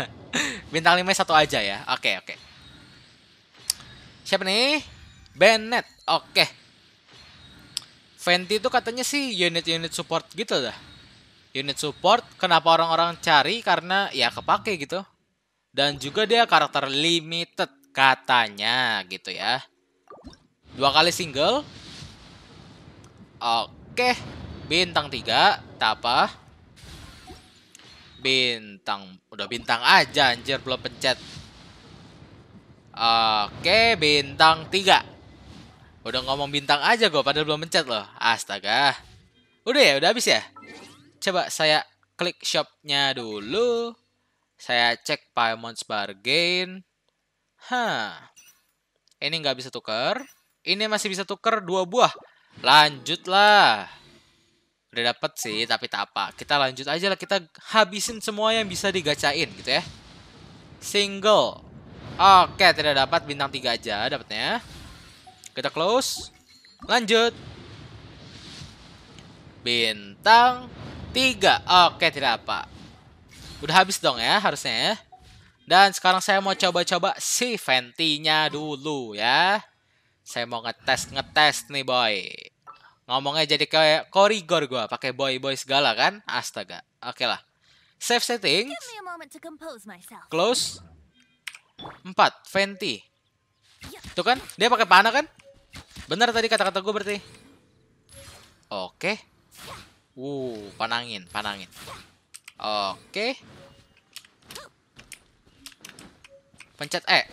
bintang 5 satu aja ya. Oke, oke. Siapa nih? Bennett. Oke. Fenty itu katanya sih unit-unit support gitu dah. Unit support kenapa orang-orang cari karena ya kepake gitu. Dan juga dia karakter limited Katanya gitu ya. Dua kali single. Oke. Bintang tiga Tak apa. Bintang. Udah bintang aja anjir. Belum pencet. Oke. Bintang tiga Udah ngomong bintang aja gue. Padahal belum pencet loh. Astaga. Udah ya? Udah habis ya? Coba saya klik shopnya dulu. Saya cek paimons Bargain. Hah. Ini nggak bisa tuker. Ini masih bisa tuker dua buah. Lanjutlah. Udah dapet sih, tapi tak apa. Kita lanjut aja lah. Kita habisin semua yang bisa digacain gitu ya. Single. Oke, tidak dapat. Bintang tiga aja dapatnya. Kita close. Lanjut. Bintang tiga. Oke, tidak apa. Udah habis dong ya harusnya ya. Dan sekarang saya mau coba-coba si ventinya dulu ya. Saya mau ngetes-ngetes nih boy. Ngomongnya jadi kayak korigor gua pakai boy-boy segala kan? Astaga. Oke okay lah. Save setting. Close. 4. Venti. Tuh kan? Dia pakai panah kan? Benar tadi kata-kata gue berarti. Oke. Okay. Uh, panangin, panangin. Oke. Okay. Pencet E.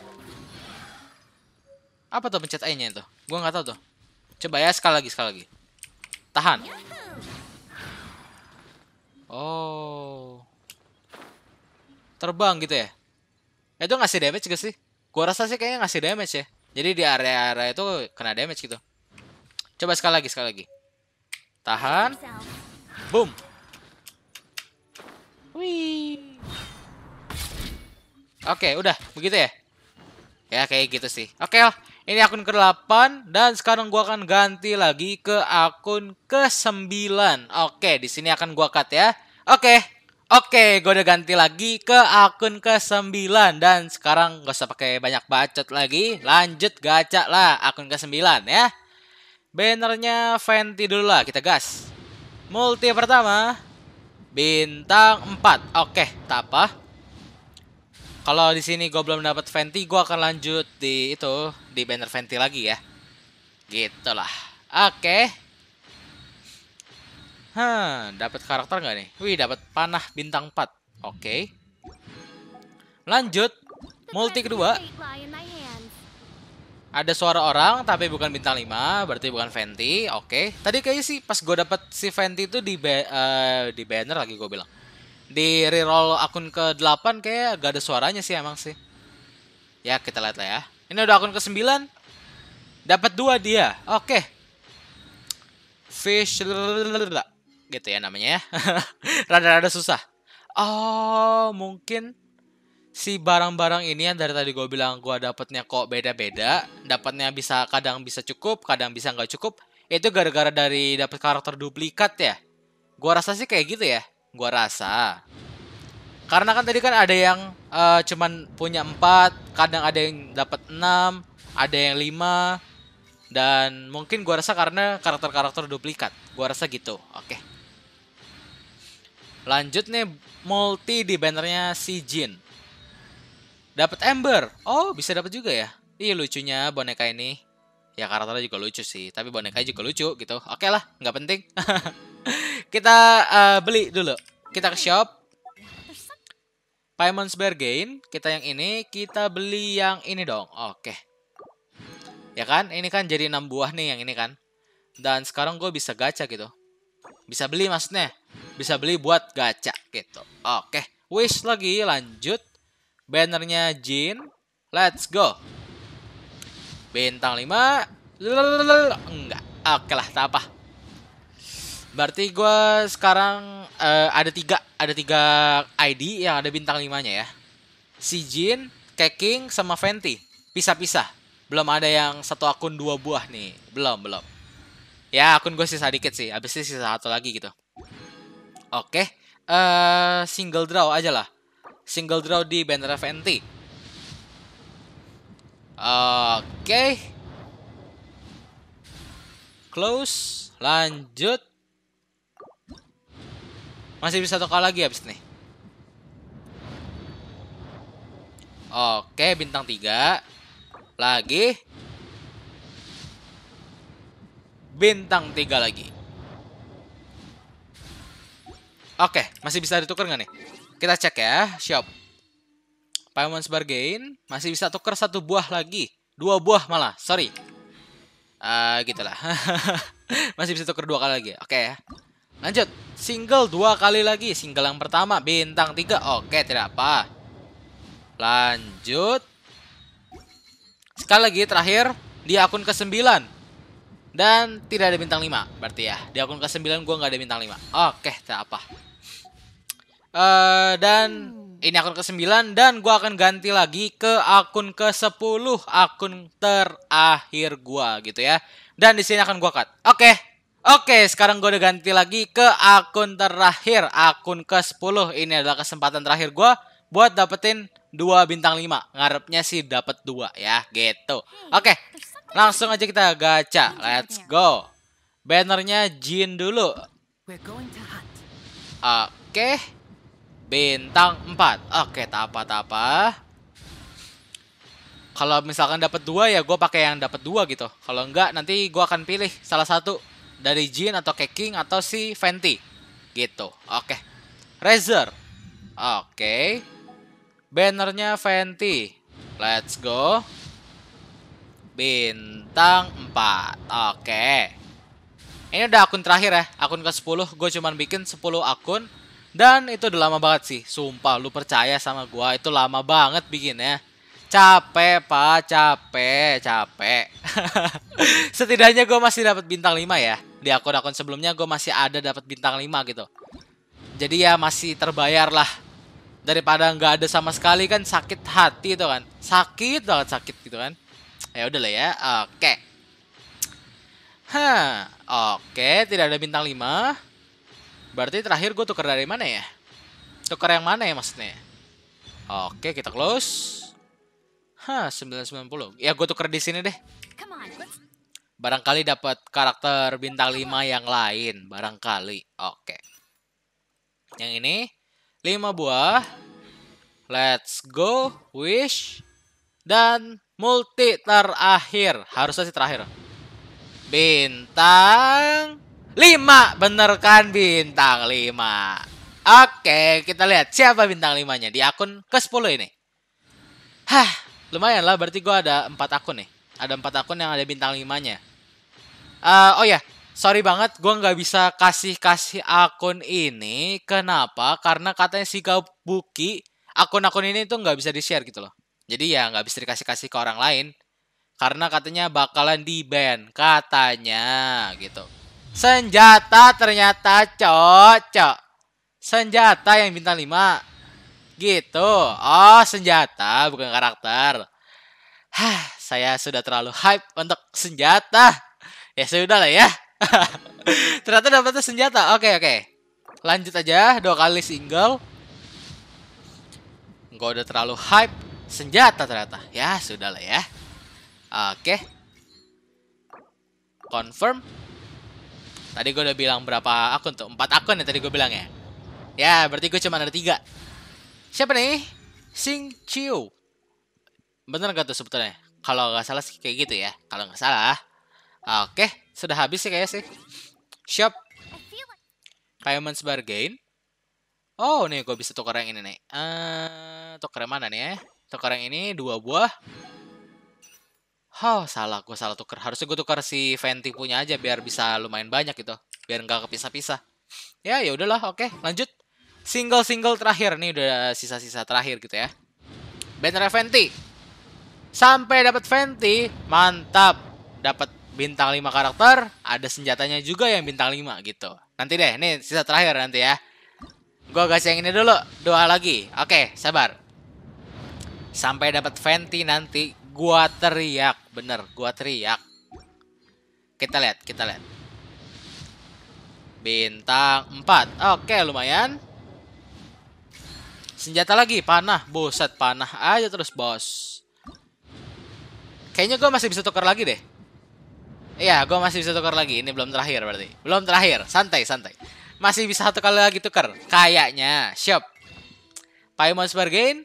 Apa tuh pencet E-nya itu? Gua nggak tahu tuh. Coba ya sekali lagi, sekali lagi. Tahan. Oh. Terbang gitu ya? Itu ngasih damage gak sih? Gua rasa sih kayaknya ngasih damage ya. Jadi di area-area itu kena damage gitu. Coba sekali lagi, sekali lagi. Tahan. Boom. Wih. Oke, udah. Begitu ya? Ya, kayak gitu sih. Oke lah. Oh. Ini akun ke-8 dan sekarang gua akan ganti lagi ke akun ke-9. Oke, di sini akan gua cut ya. Oke. Oke, gua udah ganti lagi ke akun ke-9 dan sekarang gak usah pakai banyak bacot lagi. Lanjut gacha lah akun ke-9 ya. Bannernya Fenty dulu lah, kita gas. Multi pertama bintang 4. Oke, tak apa. Ah. Kalau di sini gue belum dapat venti, gue akan lanjut di itu di banner venti lagi ya. Gitulah. Oke. Okay. Hah, dapat karakter nggak nih? Wih, dapat panah bintang 4. Oke. Okay. Lanjut. Multi kedua. Ada suara orang tapi bukan bintang 5, berarti bukan Venti. Oke. Okay. Tadi kayaknya sih pas gue dapat si Venti itu di ba uh, di banner lagi gue bilang di reroll akun ke-8 kayak gak ada suaranya sih emang sih. Ya, kita lihat lah ya. Ini udah akun ke-9. Dapat dua dia. Oke. Fish gitu ya namanya ya. Rada-rada susah. Oh, mungkin si barang-barang ini yang dari tadi gue bilang gue dapatnya kok beda-beda, dapatnya bisa kadang bisa cukup, kadang bisa nggak cukup. Itu gara-gara dari dapat karakter duplikat ya. Gue rasa sih kayak gitu ya. Gua rasa. Karena kan tadi kan ada yang uh, cuman punya empat kadang ada yang dapat enam ada yang lima dan mungkin gua rasa karena karakter-karakter duplikat. Gua rasa gitu. Oke. Okay. Lanjut nih multi di bannernya si Jin. Dapat Ember. Oh, bisa dapat juga ya. Ih, lucunya boneka ini ya karakternya juga lucu sih tapi bonekanya juga lucu gitu oke lah nggak penting kita uh, beli dulu kita ke shop Paimon's Bargain kita yang ini kita beli yang ini dong oke ya kan ini kan jadi 6 buah nih yang ini kan dan sekarang gue bisa gacha gitu bisa beli maksudnya bisa beli buat gacha gitu oke wish lagi lanjut bannernya Jin let's go Bintang 5. Enggak. Oke lah, tak apa. Berarti gue sekarang uh, ada tiga ada tiga ID yang ada bintang 5-nya ya. Si Jin, Keking, sama Fenty. Pisah-pisah. Belum ada yang satu akun dua buah nih. Belum, belum. Ya, akun gue sisa dikit sih. Abis itu sisa satu lagi gitu. Oke. Okay. Uh, eh, single draw aja lah. Single draw di Bandara Fenty Oke. Close. Lanjut. Masih bisa tokal lagi abis nih. Oke, bintang tiga Lagi. Bintang tiga lagi. Oke, masih bisa ditukar nggak nih? Kita cek ya. Shop. Paimon's Bargain masih bisa tuker satu buah lagi. Dua buah malah, sorry. Ah, uh, lah. masih bisa tuker dua kali lagi. Oke okay, ya. Lanjut. Single dua kali lagi. Single yang pertama bintang tiga. Oke, okay, tidak apa. Lanjut. Sekali lagi terakhir di akun ke-9. Dan tidak ada bintang lima, berarti ya. Di akun ke-9 gua nggak ada bintang lima. Oke, okay, tidak apa. Uh, dan ini akun ke-9 dan gue akan ganti lagi ke akun ke-10, akun terakhir gue gitu ya. Dan di sini akan gue cut. Oke. Okay. Oke, sekarang gue udah ganti lagi ke akun terakhir, akun ke-10. Ini adalah kesempatan terakhir gue buat dapetin dua bintang 5. Ngarepnya sih dapet dua ya, gitu. Hmm, Oke, ya? langsung aja kita gacha. Let's ya? go. Bannernya Jin dulu. Oke. Okay bintang 4. Oke, tak apa tak apa. Kalau misalkan dapat dua ya gue pakai yang dapat dua gitu. Kalau enggak nanti gue akan pilih salah satu dari Jin atau Keking atau si Fenty. Gitu. Oke. Razer. Oke. Bannernya Fenty. Let's go. Bintang 4. Oke. Ini udah akun terakhir ya. Akun ke-10. Gue cuman bikin 10 akun dan itu udah lama banget sih, sumpah lu percaya sama gua itu lama banget bikin ya. Capek, Pak, capek, capek. Setidaknya gua masih dapat bintang 5 ya. Di akun-akun sebelumnya gua masih ada dapat bintang 5 gitu. Jadi ya masih terbayar lah. Daripada nggak ada sama sekali kan sakit hati itu kan. Sakit banget sakit gitu kan. Ya udah lah ya. Oke. Okay. Hah, oke, okay, tidak ada bintang 5. Berarti terakhir gue tuker dari mana ya? Tuker yang mana ya maksudnya? Oke, kita close. Hah, 990. Ya gue tuker di sini deh. Barangkali dapat karakter bintang 5 yang lain, barangkali. Oke. Yang ini 5 buah. Let's go, wish dan multi terakhir. Harusnya sih terakhir. Bintang 5 bener kan bintang 5 Oke kita lihat siapa bintang 5 nya di akun ke 10 ini Hah lumayan lah berarti gue ada 4 akun nih Ada 4 akun yang ada bintang 5 nya uh, eh, Oh ya sorry banget gue gak bisa kasih-kasih akun ini Kenapa? Karena katanya si Gabuki akun-akun ini tuh gak bisa di share gitu loh Jadi ya gak bisa dikasih-kasih ke orang lain karena katanya bakalan di ban katanya gitu Senjata ternyata cocok. Senjata yang bintang 5. Gitu. Oh, senjata bukan karakter. Hah, saya sudah terlalu hype untuk senjata. Ya sudah lah ya. ternyata dapatnya senjata. Oke, oke. Lanjut aja dua kali single. Enggak udah terlalu hype senjata ternyata. Ya sudah lah ya. Oke. Confirm. Tadi gue udah bilang berapa akun tuh? Empat akun ya tadi gue bilang ya. Ya, berarti gue cuma ada tiga. Siapa nih? Sing Chiu. Bener gak tuh sebetulnya? Kalau gak salah kayak gitu ya. Kalau gak salah. Oke, sudah habis sih kayaknya sih. Shop. Payments Bargain. Oh, nih gue bisa tukar yang ini nih. Uh, tukar yang mana nih ya? Tukar yang ini dua buah. Hah, salah gue salah tuker. Harusnya gue tuker si Fenty punya aja biar bisa lumayan banyak gitu. Biar nggak kepisah-pisah. Ya, ya udahlah. Oke, lanjut. Single-single terakhir nih udah sisa-sisa terakhir gitu ya. Banner Fenty. Sampai dapat Fenty, mantap. Dapat bintang 5 karakter, ada senjatanya juga yang bintang 5 gitu. Nanti deh, nih sisa terakhir nanti ya. gue gas yang ini dulu, doa lagi. Oke, sabar. Sampai dapat Fenty nanti, Gua teriak, bener, gua teriak. Kita lihat, kita lihat. Bintang 4. Oke, lumayan. Senjata lagi, panah. Boset, panah aja terus, bos. Kayaknya gua masih bisa tukar lagi deh. Iya, gua masih bisa tukar lagi. Ini belum terakhir berarti. Belum terakhir. Santai, santai. Masih bisa satu kali lagi tukar. Kayaknya. Siap. Paimon Spargain.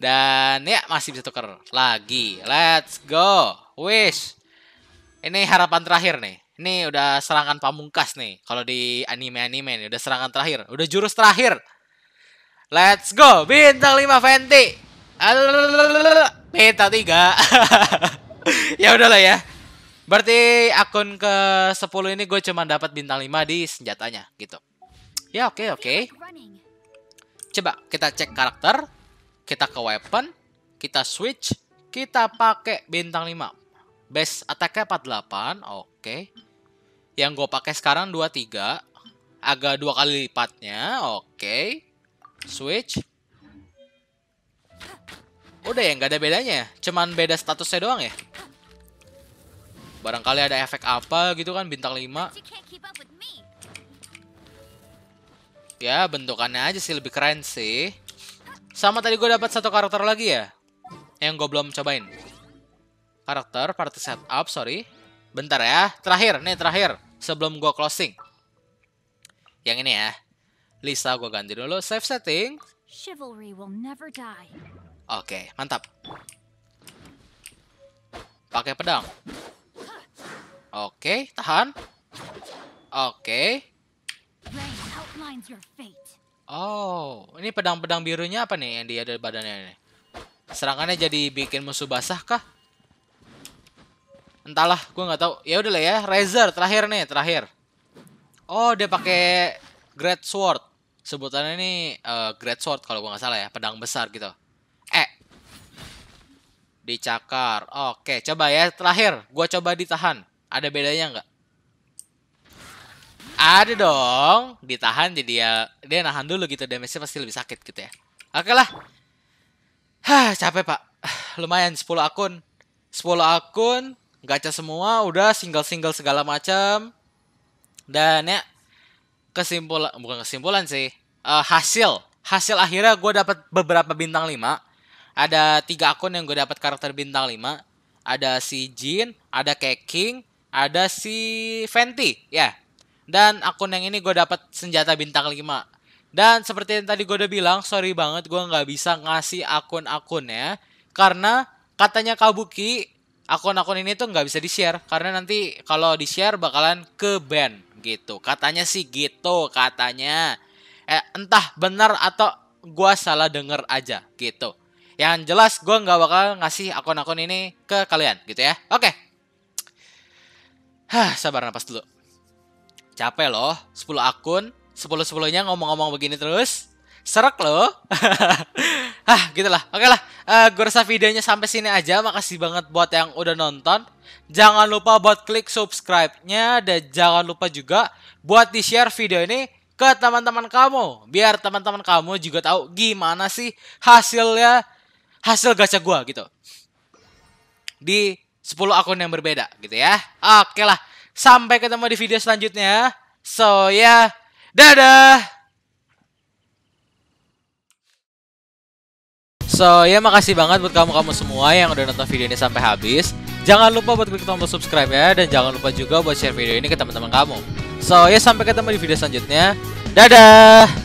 Dan ya masih bisa tuker lagi. Let's go. Wish. Ini harapan terakhir nih. Ini udah serangan pamungkas nih. Kalau di anime-anime nih udah serangan terakhir. Udah jurus terakhir. Let's go. Bintang 5 Fenty. Bintang 3. ya udahlah ya. Berarti akun ke 10 ini gue cuma dapat bintang 5 di senjatanya gitu. Ya oke okay, oke. Okay. Coba kita cek karakter kita ke weapon, kita switch, kita pakai bintang 5. Base attack-nya 48, oke. Okay. Yang gue pakai sekarang 23. Agak dua kali lipatnya, oke. Okay. Switch. Udah ya, nggak ada bedanya. Cuman beda statusnya doang ya. Barangkali ada efek apa gitu kan, bintang 5. Ya, bentukannya aja sih lebih keren sih. Sama tadi gue dapat satu karakter lagi ya. Yang gue belum cobain. Karakter, party setup, sorry. Bentar ya. Terakhir, nih terakhir. Sebelum gue closing. Yang ini ya. Lisa gue ganti dulu. Save setting. Chivalry will Oke, mantap. Pakai pedang. Oke, tahan. Oke. Rain Oh, ini pedang-pedang birunya apa nih yang dia ada di badannya ini? Serangannya jadi bikin musuh basah kah? Entahlah, gue nggak tahu. Ya udahlah ya, Razor terakhir nih, terakhir. Oh, dia pakai Great Sword. Sebutannya ini uh, Great Sword kalau gue nggak salah ya, pedang besar gitu. Eh, dicakar. Oke, coba ya terakhir. Gue coba ditahan. Ada bedanya nggak? Ada dong, ditahan jadi ya dia nahan dulu gitu damage-nya pasti lebih sakit gitu ya. Oke lah. Hah, capek, Pak. Lumayan 10 akun. 10 akun, gacha semua, udah single-single segala macam. Dan ya kesimpulan bukan kesimpulan sih. Uh, hasil hasil akhirnya gue dapat beberapa bintang 5 ada tiga akun yang gue dapat karakter bintang 5 ada si Jin ada keking, ada si Fenty ya yeah, dan akun yang ini gue dapat senjata bintang 5. Dan seperti yang tadi gue udah bilang, sorry banget gue nggak bisa ngasih akun-akun ya. Karena katanya Kabuki, akun-akun ini tuh nggak bisa di-share. Karena nanti kalau di-share bakalan ke ban gitu. Katanya sih gitu, katanya. Eh, entah benar atau gue salah denger aja gitu. Yang jelas gue nggak bakal ngasih akun-akun ini ke kalian gitu ya. Oke. Okay. Hah, sabar napas dulu. Capek loh, 10 akun, 10-10-nya ngomong-ngomong begini terus. Serak loh. ah, lah Oke lah, uh, eh, gue rasa videonya sampai sini aja. Makasih banget buat yang udah nonton. Jangan lupa buat klik subscribe-nya dan jangan lupa juga buat di-share video ini ke teman-teman kamu biar teman-teman kamu juga tahu gimana sih hasilnya hasil gacha gua gitu di 10 akun yang berbeda gitu ya oke lah Sampai ketemu di video selanjutnya. So ya, yeah. dadah. So ya yeah, makasih banget buat kamu-kamu semua yang udah nonton video ini sampai habis. Jangan lupa buat klik tombol subscribe ya dan jangan lupa juga buat share video ini ke teman-teman kamu. So ya yeah, sampai ketemu di video selanjutnya. Dadah.